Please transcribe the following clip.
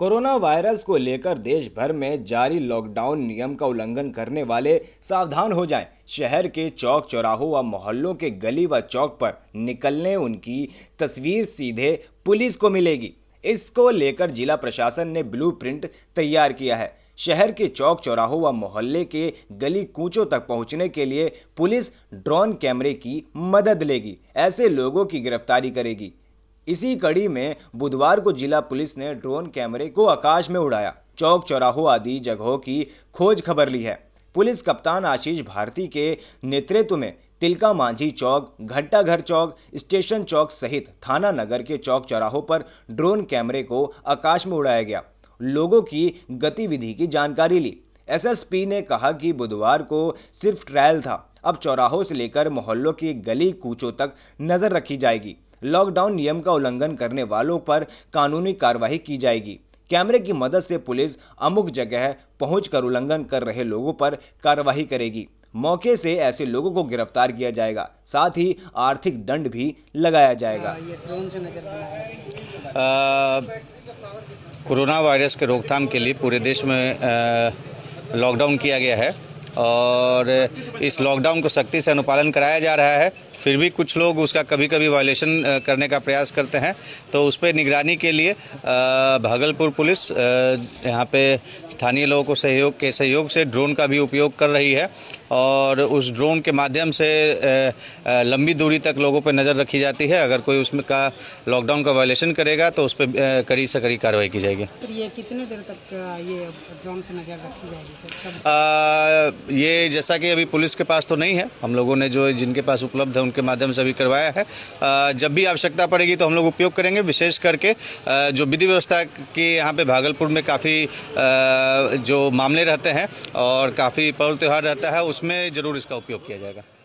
Corona virus को लेकर देश भर में जारी लॉकडाउन नियम का उल्लंघन करने वाले सावधान हो जाएं। शहर के चौक चौराहों व मोहल्लों के गली व चौक पर निकलने उनकी तस्वीर सीधे पुलिस को मिलेगी इसको लेकर जिला प्रशासन ने प्रिंट तैयार किया है शहर के चौक चौराहों व मोहल्ले के गली कूचों तक पहुंचने के लिए पुलिस ड्रोन कैमरे की मदद लेगी ऐसे लोगों की गिरफ्तारी करेगी इसी कड़ी में बुधवार को जिला पुलिस ने ड्रोन कैमरे को आकाश में उड़ाया चौक चौराहों आदि जगहों की खोज खबर ली है पुलिस कप्तान आशीष भारती के नेतृत्व में तिलका मांझी चौक घंटाघर चौक स्टेशन चौक सहित थाना नगर के चौक चौराहों पर ड्रोन कैमरे को आकाश में उड़ाया गया लोगों की गतिविधि की जानकारी ली एसएसपी ने कहा कि बुधवार को सिर्फ ट्रायल था अब चौराहों से लेकर मोहल्लों की गली कूचों तक नजर रखी जाएगी लॉकडाउन नियम का उल्लंघन करने वालों पर कानूनी कार्रवाई की जाएगी कैमरे की मदद से पुलिस अमुक जगह कर उल्लंघन कर रहे लोगों पर कार्रवाई करेगी मौके से ऐसे लोगों को गिरफ्तार किया जाएगा साथ ही आर्थिक दंड भी लगाया जाएगा हाँ, कोरोना वायरस के रोकथाम के लिए पूरे देश में लॉकडाउन किया गया है और इस लॉकडाउन को सख्ती से अनुपालन कराया जा रहा है फिर भी कुछ लोग उसका कभी कभी वायलेशन करने का प्रयास करते हैं तो उस पर निगरानी के लिए भागलपुर पुलिस यहाँ पे स्थानीय लोगों को सहयोग के सहयोग से ड्रोन का भी उपयोग कर रही है और उस ड्रोन के माध्यम से लंबी दूरी तक लोगों पर नज़र रखी जाती है अगर कोई उसमें का लॉकडाउन का वायलेशन करेगा तो उस पर कड़ी से कड़ी कार्रवाई की जाएगी सर ये कितने देर तक ये ड्रोन से नज़र रखी जाएगी सर आ, ये जैसा कि अभी पुलिस के पास तो नहीं है हम लोगों ने जो जिनके पास उपलब्ध है उनके माध्यम से भी करवाया है जब भी आवश्यकता पड़ेगी तो हम लोग उपयोग करेंगे विशेष करके जो विधि व्यवस्था के यहाँ पे भागलपुर में काफ़ी जो मामले रहते हैं और काफ़ी पर्व त्यौहार रहता है उसमें ज़रूर इसका उपयोग किया जाएगा